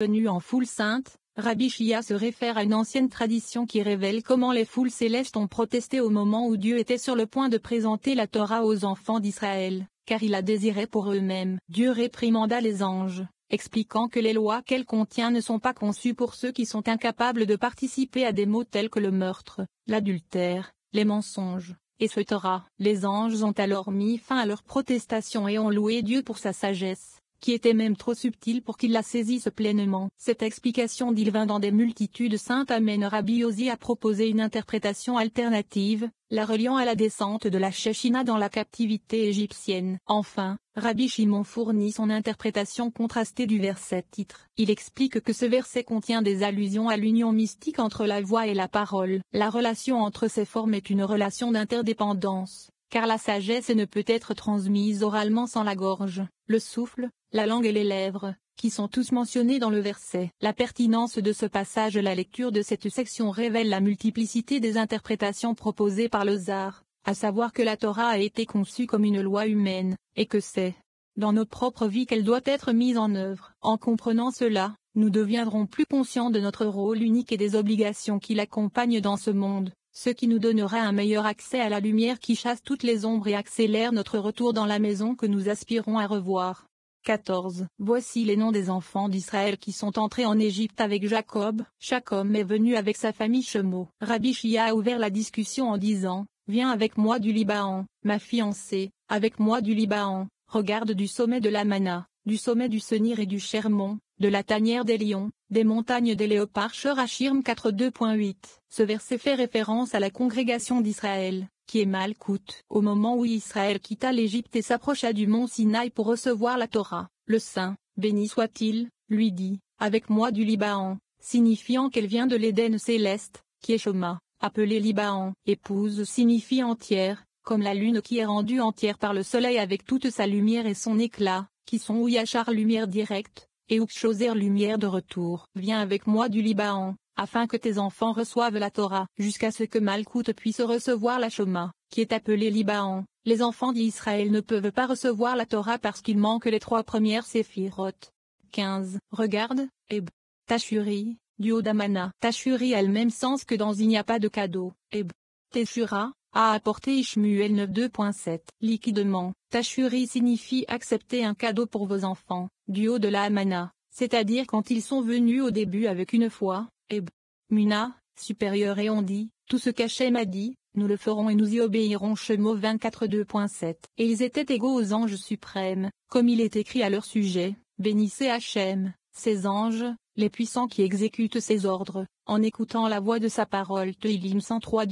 Venu en foule sainte, Rabbi Shia se réfère à une ancienne tradition qui révèle comment les foules célestes ont protesté au moment où Dieu était sur le point de présenter la Torah aux enfants d'Israël, car il la désirait pour eux-mêmes. Dieu réprimanda les anges, expliquant que les lois qu'elle contient ne sont pas conçues pour ceux qui sont incapables de participer à des maux tels que le meurtre, l'adultère, les mensonges, et ce Torah. Les anges ont alors mis fin à leur protestation et ont loué Dieu pour sa sagesse, qui était même trop subtil pour qu'il la saisisse pleinement. Cette explication d'Ilvin dans des multitudes saintes amène Ozi à proposer une interprétation alternative, la reliant à la descente de la Shechina dans la captivité égyptienne. Enfin, Rabbi Shimon fournit son interprétation contrastée du verset titre. Il explique que ce verset contient des allusions à l'union mystique entre la voix et la parole. La relation entre ces formes est une relation d'interdépendance car la sagesse ne peut être transmise oralement sans la gorge, le souffle, la langue et les lèvres, qui sont tous mentionnés dans le verset. La pertinence de ce passage La lecture de cette section révèle la multiplicité des interprétations proposées par le zar, à savoir que la Torah a été conçue comme une loi humaine, et que c'est dans notre propre vie qu'elle doit être mise en œuvre. En comprenant cela, nous deviendrons plus conscients de notre rôle unique et des obligations qui l'accompagnent dans ce monde ce qui nous donnera un meilleur accès à la lumière qui chasse toutes les ombres et accélère notre retour dans la maison que nous aspirons à revoir. 14. Voici les noms des enfants d'Israël qui sont entrés en Égypte avec Jacob. Chaque homme est venu avec sa famille Chemo. Rabbi Shia a ouvert la discussion en disant, Viens avec moi du Liban, ma fiancée, avec moi du Liban, regarde du sommet de la du sommet du Senir et du Chermon, de la tanière des lions, des montagnes des léopards 4, 4.2.8. Ce verset fait référence à la congrégation d'Israël, qui est Malkout. Au moment où Israël quitta l'Égypte et s'approcha du mont Sinaï pour recevoir la Torah, le Saint, béni soit-il, lui dit, avec moi du Liban, signifiant qu'elle vient de l'Éden céleste, qui est Shoma, appelé Liban. Épouse signifie entière, comme la lune qui est rendue entière par le soleil avec toute sa lumière et son éclat, qui sont Yachar lumière directe, et Upchoser lumière de retour. Viens avec moi du Liban, afin que tes enfants reçoivent la Torah, jusqu'à ce que Malkout puisse recevoir la Shoma, qui est appelée Liban. Les enfants d'Israël ne peuvent pas recevoir la Torah parce qu'il manque les trois premières séphirotes. 15. Regarde, Eb. Tachuri, du Odamana. Tachuri a le même sens que dans Il n'y a pas de cadeau, Eb. Teshura, a apporté Ishmuel 9.2.7. Liquidement, Tachuri signifie accepter un cadeau pour vos enfants, du haut de la Hamana, c'est-à-dire quand ils sont venus au début avec une foi, et Muna, supérieur et on dit, tout ce qu'Hachem a dit, nous le ferons et nous y obéirons Chemo 24 2.7 Et ils étaient égaux aux anges suprêmes, comme il est écrit à leur sujet, bénissez Hachem, ses anges, les puissants qui exécutent ses ordres, en écoutant la voix de sa parole Teilim 103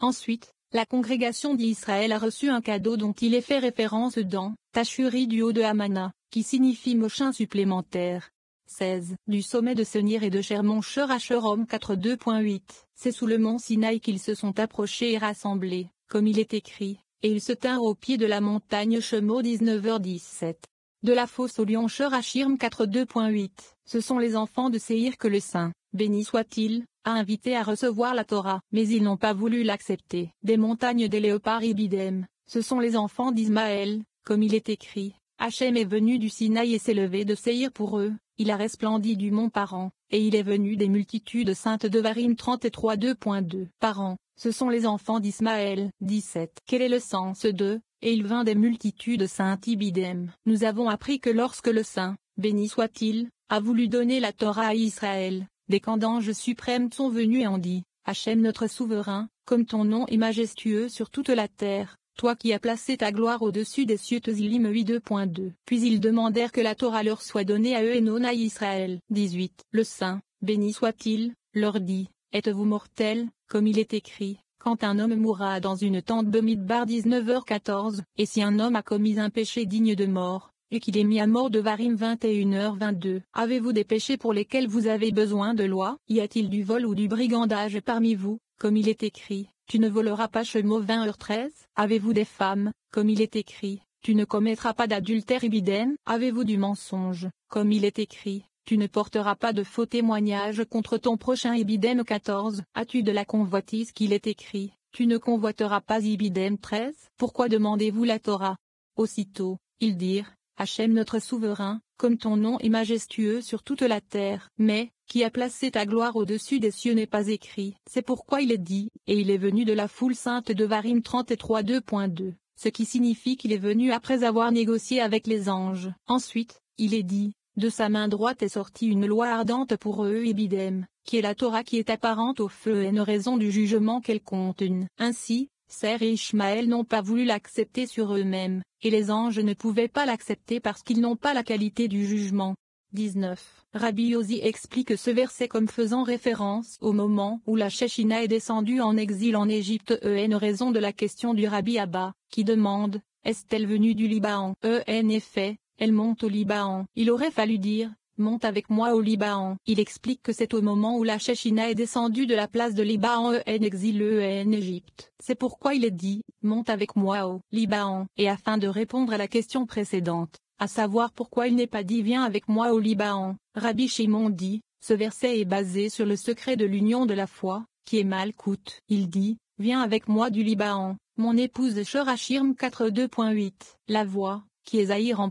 Ensuite, la congrégation d'Israël a reçu un cadeau dont il est fait référence dans Tachuri du haut de Hamana, qui signifie Mochin supplémentaire. 16. Du sommet de Senir et de Chermoncheur à Cherom 4.2.8. C'est sous le mont Sinaï qu'ils se sont approchés et rassemblés, comme il est écrit, et ils se tinrent au pied de la montagne Chemo 19h17. De la fosse au lion à 4.2.8. Ce sont les enfants de Séhir que le Saint, béni soit-il, a invité à recevoir la Torah, mais ils n'ont pas voulu l'accepter. Des montagnes des léopards ibidem, ce sont les enfants d'Ismaël, comme il est écrit, Hachem est venu du Sinaï et s'est levé de séhir pour eux, il a resplendi du mont Paran, et il est venu des multitudes saintes de Varim 33 2.2 par ce sont les enfants d'Ismaël. 17. Quel est le sens de « et il vint des multitudes saintes ibidem » Nous avons appris que lorsque le Saint, béni soit-il, a voulu donner la Torah à Israël, des candanges suprêmes sont venus et ont dit « Hachem notre souverain, comme ton nom est majestueux sur toute la terre, toi qui as placé ta gloire au-dessus des cieux 8 2.2 Puis ils demandèrent que la Torah leur soit donnée à eux et non à Israël. 18. Le Saint, béni soit-il, leur dit, Êtes-vous mortels, comme il est écrit, quand un homme mourra dans une tente de Midbar 19h14, et si un homme a commis un péché digne de mort, et qu'il est mis à mort de Varim 21h22. Avez-vous des péchés pour lesquels vous avez besoin de loi Y a-t-il du vol ou du brigandage parmi vous, comme il est écrit tu ne voleras pas Chemot 20h13 Avez-vous des femmes, comme il est écrit Tu ne commettras pas d'adultère Ibidem. Avez-vous du mensonge, comme il est écrit Tu ne porteras pas de faux témoignages contre ton prochain Ibidem. 14 As-tu de la convoitise qu'il est écrit Tu ne convoiteras pas Ibidem. 13 Pourquoi demandez-vous la Torah Aussitôt, ils dirent, Hachem notre souverain, comme ton nom est majestueux sur toute la terre, mais, qui a placé ta gloire au-dessus des cieux n'est pas écrit. C'est pourquoi il est dit, et il est venu de la foule sainte de Varim 33 2.2, ce qui signifie qu'il est venu après avoir négocié avec les anges. Ensuite, il est dit, de sa main droite est sortie une loi ardente pour eux et bidem, qui est la Torah qui est apparente au feu et une raison du jugement qu'elle une. Ainsi, Serre et Ishmaël n'ont pas voulu l'accepter sur eux-mêmes, et les anges ne pouvaient pas l'accepter parce qu'ils n'ont pas la qualité du jugement. 19. Rabbi Ozi explique ce verset comme faisant référence au moment où la Shechina est descendue en exil en Égypte en raison de la question du Rabbi Abba, qui demande, est-elle venue du Liban En effet, elle monte au Liban. Il aurait fallu dire, monte avec moi au Liban. Il explique que c'est au moment où la Chéchina est descendue de la place de Liban en exil en Égypte. C'est pourquoi il est dit, monte avec moi au Liban. Et afin de répondre à la question précédente, à savoir pourquoi il n'est pas dit viens avec moi au Liban, Rabbi Shimon dit, ce verset est basé sur le secret de l'union de la foi, qui est mal coûte. Il dit, viens avec moi du Liban, mon épouse 4 42.8. La voix, qui est Zahir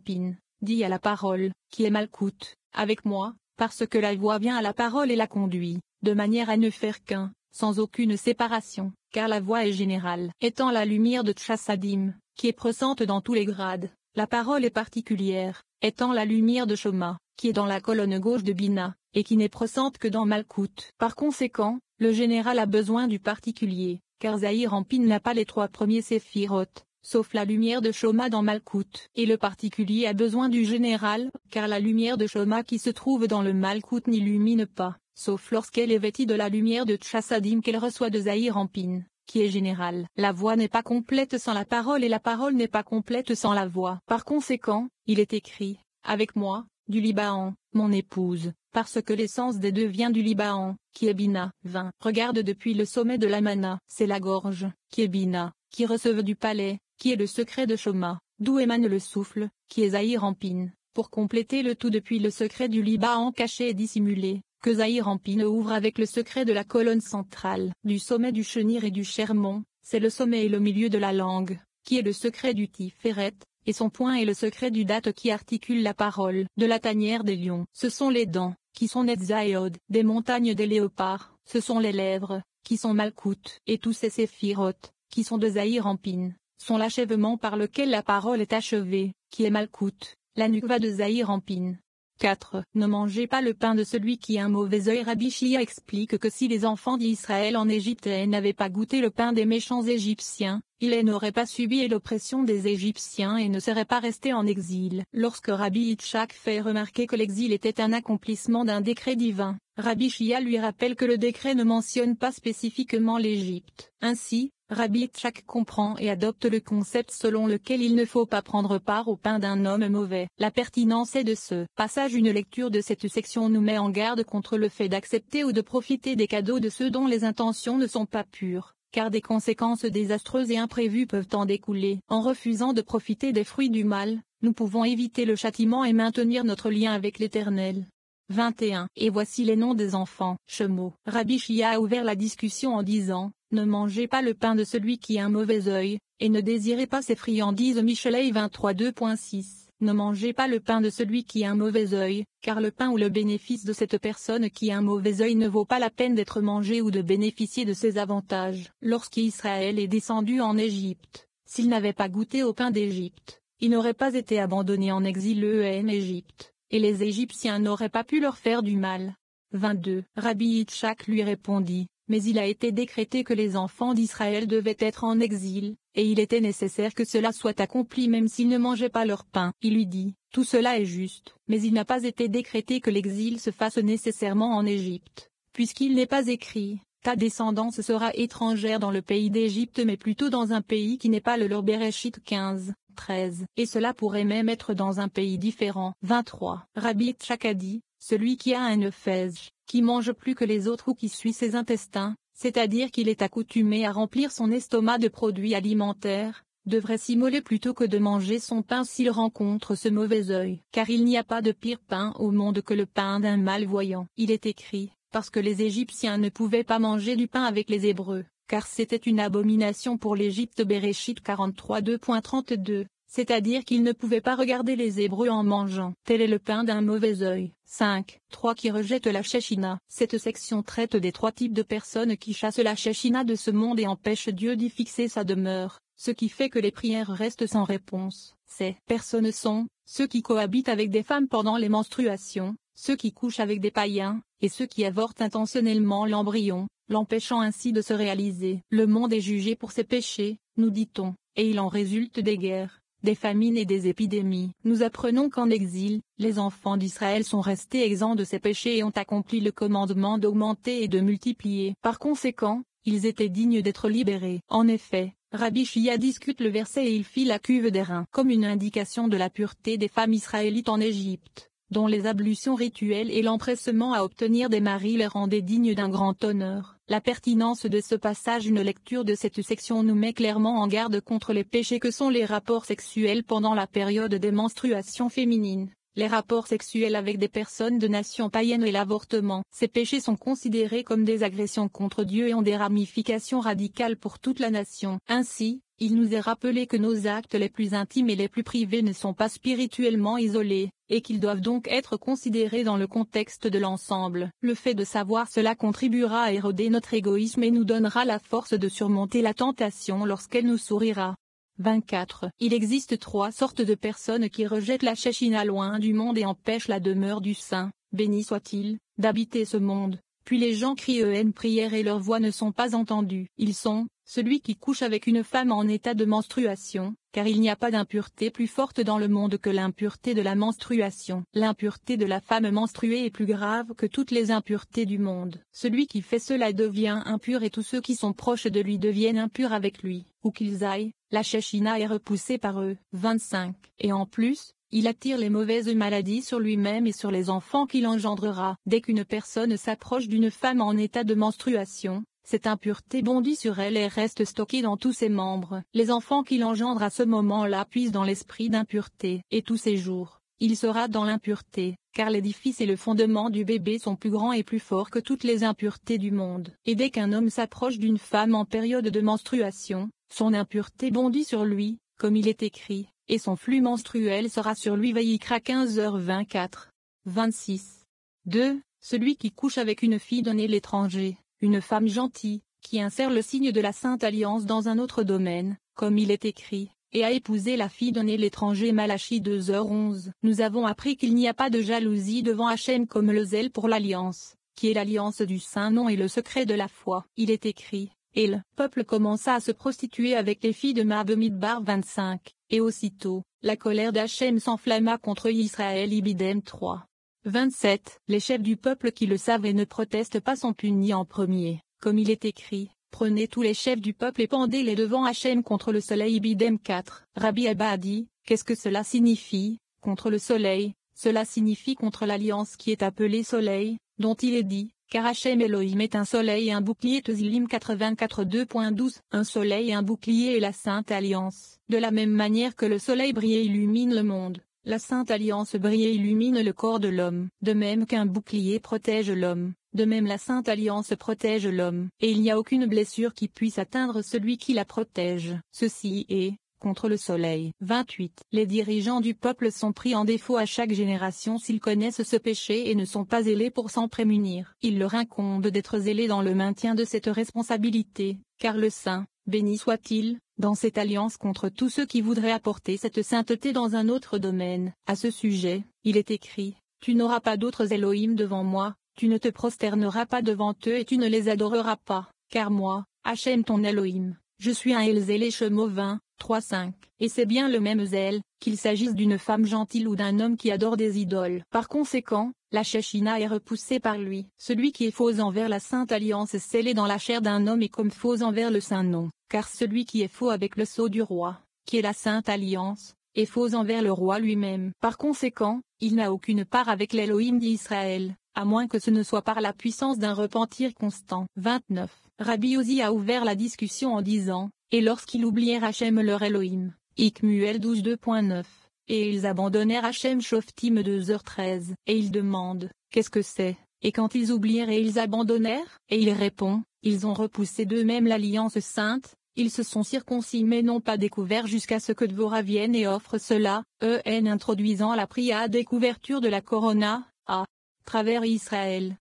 dit à la parole, qui est Malkout, avec moi, parce que la voix vient à la parole et la conduit, de manière à ne faire qu'un, sans aucune séparation, car la voix est générale. Étant la lumière de Tchassadim, qui est pressante dans tous les grades, la parole est particulière, étant la lumière de Shoma, qui est dans la colonne gauche de Bina, et qui n'est présente que dans Malkout. Par conséquent, le général a besoin du particulier, car Zahir Ampin n'a pas les trois premiers séphirotes, sauf la lumière de Choma dans Malkout. Et le particulier a besoin du général, car la lumière de Choma qui se trouve dans le Malkout n'illumine pas, sauf lorsqu'elle est vêtie de la lumière de Tchassadim qu'elle reçoit de Zahir rampine qui est général. La voix n'est pas complète sans la parole et la parole n'est pas complète sans la voix. Par conséquent, il est écrit, avec moi, du Liban, mon épouse, parce que l'essence des deux vient du Liban, qui est Bina. 20. Regarde depuis le sommet de la Mana, c'est la gorge, qui est Bina, qui receve du palais, qui est le secret de Choma, d'où émane le souffle, qui est Zahir rampine pour compléter le tout depuis le secret du Liban caché et dissimulé, que Zahir Rampine ouvre avec le secret de la colonne centrale, du sommet du Chenir et du Chermont, c'est le sommet et le milieu de la langue, qui est le secret du Tiferet, et son point est le secret du date qui articule la parole, de la tanière des lions. Ce sont les dents, qui sont Netza des montagnes des léopards, ce sont les lèvres, qui sont Malkout, et tous ces séphirotes, qui sont de Zahir rampine son l'achèvement par lequel la parole est achevée, qui est coûte, la nukva de Zahir en pine. 4. Ne mangez pas le pain de celui qui a un mauvais œil. Rabbi Shia explique que si les enfants d'Israël en Égypte n'avaient pas goûté le pain des méchants Égyptiens, ils n'auraient pas subi l'oppression des Égyptiens et ne seraient pas restés en exil. Lorsque Rabbi Hitchak fait remarquer que l'exil était un accomplissement d'un décret divin, Rabbi Shia lui rappelle que le décret ne mentionne pas spécifiquement l'Égypte. Ainsi, Chak comprend et adopte le concept selon lequel il ne faut pas prendre part au pain d'un homme mauvais. La pertinence est de ce passage une lecture de cette section nous met en garde contre le fait d'accepter ou de profiter des cadeaux de ceux dont les intentions ne sont pas pures, car des conséquences désastreuses et imprévues peuvent en découler. En refusant de profiter des fruits du mal, nous pouvons éviter le châtiment et maintenir notre lien avec l'Éternel. 21. Et voici les noms des enfants. Chemo. Rabbi Shia a ouvert la discussion en disant, ne mangez pas le pain de celui qui a un mauvais œil, et ne désirez pas ses friandises. Michelei 23 2.6. Ne mangez pas le pain de celui qui a un mauvais œil, car le pain ou le bénéfice de cette personne qui a un mauvais œil ne vaut pas la peine d'être mangé ou de bénéficier de ses avantages. Lorsqu'Israël est descendu en Égypte, s'il n'avait pas goûté au pain d'Égypte, il n'aurait pas été abandonné en exil en e Égypte et les Égyptiens n'auraient pas pu leur faire du mal. 22. Rabbi Itchak lui répondit, mais il a été décrété que les enfants d'Israël devaient être en exil, et il était nécessaire que cela soit accompli même s'ils ne mangeaient pas leur pain. Il lui dit, tout cela est juste, mais il n'a pas été décrété que l'exil se fasse nécessairement en Égypte, puisqu'il n'est pas écrit, ta descendance sera étrangère dans le pays d'Égypte mais plutôt dans un pays qui n'est pas le leur Bereshit 15. 13. Et cela pourrait même être dans un pays différent. 23. Rabbi Chakadi, celui qui a un euphèse, qui mange plus que les autres ou qui suit ses intestins, c'est-à-dire qu'il est accoutumé à remplir son estomac de produits alimentaires, devrait s'immoler plutôt que de manger son pain s'il rencontre ce mauvais œil. Car il n'y a pas de pire pain au monde que le pain d'un malvoyant. Il est écrit, parce que les Égyptiens ne pouvaient pas manger du pain avec les Hébreux car c'était une abomination pour l'Égypte Béréchit 43 2.32, c'est-à-dire qu'ils ne pouvaient pas regarder les Hébreux en mangeant. Tel est le pain d'un mauvais œil. 5. 3 qui rejette la Chéchina. Cette section traite des trois types de personnes qui chassent la Chéchina de ce monde et empêchent Dieu d'y fixer sa demeure, ce qui fait que les prières restent sans réponse. Ces personnes sont, ceux qui cohabitent avec des femmes pendant les menstruations, ceux qui couchent avec des païens, et ceux qui avortent intentionnellement l'embryon, l'empêchant ainsi de se réaliser. Le monde est jugé pour ses péchés, nous dit-on, et il en résulte des guerres, des famines et des épidémies. Nous apprenons qu'en exil, les enfants d'Israël sont restés exempts de ces péchés et ont accompli le commandement d'augmenter et de multiplier. Par conséquent, ils étaient dignes d'être libérés. En effet, Rabbi Shia discute le verset et il fit la cuve des reins comme une indication de la pureté des femmes israélites en Égypte dont les ablutions rituelles et l'empressement à obtenir des maris les rendaient dignes d'un grand honneur. La pertinence de ce passage Une lecture de cette section nous met clairement en garde contre les péchés que sont les rapports sexuels pendant la période des menstruations féminines les rapports sexuels avec des personnes de nation païenne et l'avortement. Ces péchés sont considérés comme des agressions contre Dieu et ont des ramifications radicales pour toute la nation. Ainsi, il nous est rappelé que nos actes les plus intimes et les plus privés ne sont pas spirituellement isolés, et qu'ils doivent donc être considérés dans le contexte de l'ensemble. Le fait de savoir cela contribuera à éroder notre égoïsme et nous donnera la force de surmonter la tentation lorsqu'elle nous sourira. 24. Il existe trois sortes de personnes qui rejettent la à loin du monde et empêchent la demeure du Saint, béni soit-il, d'habiter ce monde. Puis les gens crient une prière et leurs voix ne sont pas entendues. Ils sont, celui qui couche avec une femme en état de menstruation, car il n'y a pas d'impureté plus forte dans le monde que l'impureté de la menstruation. L'impureté de la femme menstruée est plus grave que toutes les impuretés du monde. Celui qui fait cela devient impur et tous ceux qui sont proches de lui deviennent impurs avec lui. Où qu'ils aillent, la chachina est repoussée par eux. 25. Et en plus, il attire les mauvaises maladies sur lui-même et sur les enfants qu'il engendrera. Dès qu'une personne s'approche d'une femme en état de menstruation, cette impureté bondit sur elle et reste stockée dans tous ses membres. Les enfants qu'il engendre à ce moment-là puissent dans l'esprit d'impureté. Et tous ses jours, il sera dans l'impureté, car l'édifice et le fondement du bébé sont plus grands et plus forts que toutes les impuretés du monde. Et dès qu'un homme s'approche d'une femme en période de menstruation, son impureté bondit sur lui, comme il est écrit, et son flux menstruel sera sur lui Vaïkra 15h24. 26. 2. Celui qui couche avec une fille donnée l'étranger, une femme gentille, qui insère le signe de la Sainte Alliance dans un autre domaine, comme il est écrit, et a épousé la fille donnée l'étranger Malachi 2h11. Nous avons appris qu'il n'y a pas de jalousie devant Hachem comme le zèle pour l'alliance, qui est l'alliance du Saint-Nom et le secret de la foi. Il est écrit, et le peuple commença à se prostituer avec les filles de Mabemidbar 25, et aussitôt, la colère d'Hachem s'enflamma contre Israël Ibidem 3. 27. Les chefs du peuple qui le savent et ne protestent pas sont punis en premier, comme il est écrit. Prenez tous les chefs du peuple et pendez-les devant Hachem contre le soleil Bidem 4. Rabbi Abba a dit, qu'est-ce que cela signifie, contre le soleil, cela signifie contre l'alliance qui est appelée soleil, dont il est dit, car Hachem Elohim est un soleil et un bouclier Tzilim 84 2.12, un soleil et un bouclier et la sainte alliance, de la même manière que le soleil brille et illumine le monde, la Sainte Alliance brille et illumine le corps de l'homme. De même qu'un bouclier protège l'homme, de même la Sainte Alliance protège l'homme, et il n'y a aucune blessure qui puisse atteindre celui qui la protège. Ceci est, contre le soleil. 28. Les dirigeants du peuple sont pris en défaut à chaque génération s'ils connaissent ce péché et ne sont pas zélés pour s'en prémunir. Il leur incombe d'être zélés dans le maintien de cette responsabilité, car le saint, béni soit-il, dans cette alliance contre tous ceux qui voudraient apporter cette sainteté dans un autre domaine. À ce sujet, il est écrit, Tu n'auras pas d'autres Elohim devant moi, tu ne te prosterneras pas devant eux et tu ne les adoreras pas, car moi, Hachem ton Elohim, je suis un les chemovins. 3.5. Et c'est bien le même zèle, qu'il s'agisse d'une femme gentille ou d'un homme qui adore des idoles. Par conséquent, la Shechina est repoussée par lui. Celui qui est faux envers la Sainte Alliance est scellé dans la chair d'un homme et comme faux envers le Saint Nom, car celui qui est faux avec le sceau du roi, qui est la Sainte Alliance, est faux envers le roi lui-même. Par conséquent, il n'a aucune part avec l'Élohim d'Israël, à moins que ce ne soit par la puissance d'un repentir constant. 29. Rabbi Ozi a ouvert la discussion en disant, et lorsqu'ils oublièrent Hachem leur Elohim, Ikmuel 12 et ils abandonnèrent Hachem Shoftim 2h13, et ils demandent, qu'est-ce que c'est Et quand ils oublièrent et ils abandonnèrent, et il répond, ils ont repoussé d'eux-mêmes l'alliance sainte, ils se sont circoncis mais n'ont pas découvert jusqu'à ce que Dvora vienne et offre cela, en introduisant la prière à couverture de la Corona, à travers Israël,